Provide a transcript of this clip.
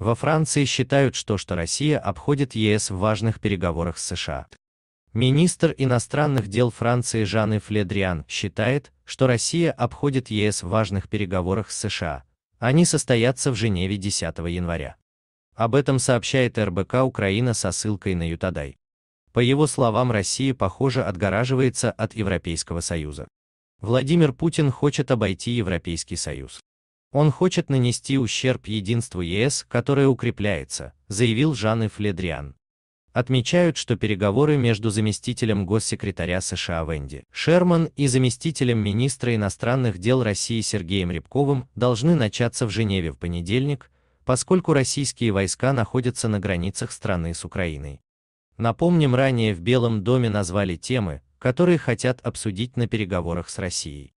Во Франции считают, что, что Россия обходит ЕС в важных переговорах с США. Министр иностранных дел Франции жан Фледриан считает, что Россия обходит ЕС в важных переговорах с США. Они состоятся в Женеве 10 января. Об этом сообщает РБК Украина со ссылкой на Ютадай. По его словам, Россия, похоже, отгораживается от Европейского Союза. Владимир Путин хочет обойти Европейский Союз. Он хочет нанести ущерб единству ЕС, которое укрепляется, заявил Жан и Фледриан. Отмечают, что переговоры между заместителем госсекретаря США Венди Шерман и заместителем министра иностранных дел России Сергеем Рябковым должны начаться в Женеве в понедельник, поскольку российские войска находятся на границах страны с Украиной. Напомним, ранее в Белом доме назвали темы, которые хотят обсудить на переговорах с Россией.